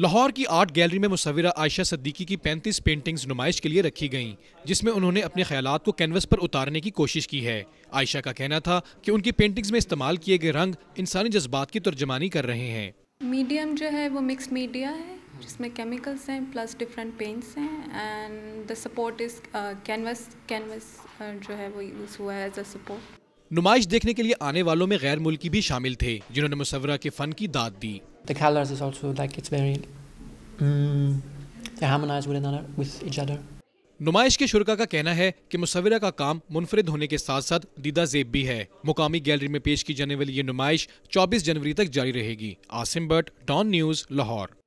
लाहौर की art gallery में मुसविरा आयशा सद्दीकी की 35 पेंटिंग्स नुमाइश के लिए रखी गईं, जिसमें उन्होंने अपने ख्यालात को कैनवस पर उतारने की कोशिश की है आयशा का कहना था कि उनकी पेंटिंग्स में इस्तेमाल किए गए रंग इंसानी जज्बात की तर्जमानी कर रहे हैं मीडियम जो है वो मिक्स मीडिया है जिसमें केमिकल्स हैं प्लस डिफरेंट पेंट्स हैं and the support is canvas canvas जो है वो यूज़ हुआ है एज अ सपोर्ट नुमाइश देखने के लिए आने वालों में गैर मुल्की भी शामिल थे जिन्होंने मुसवरा के फन की दाद दी mm, नुमाइश के शुरा का कहना है कि मुसविरा का काम मुनफरद होने के साथ साथ दीदा जेब भी है मुकामी गैलरी में पेश की जाने वाली ये नुमाइश 24 जनवरी तक जारी रहेगी आसिम बट डॉन न्यूज़ लाहौर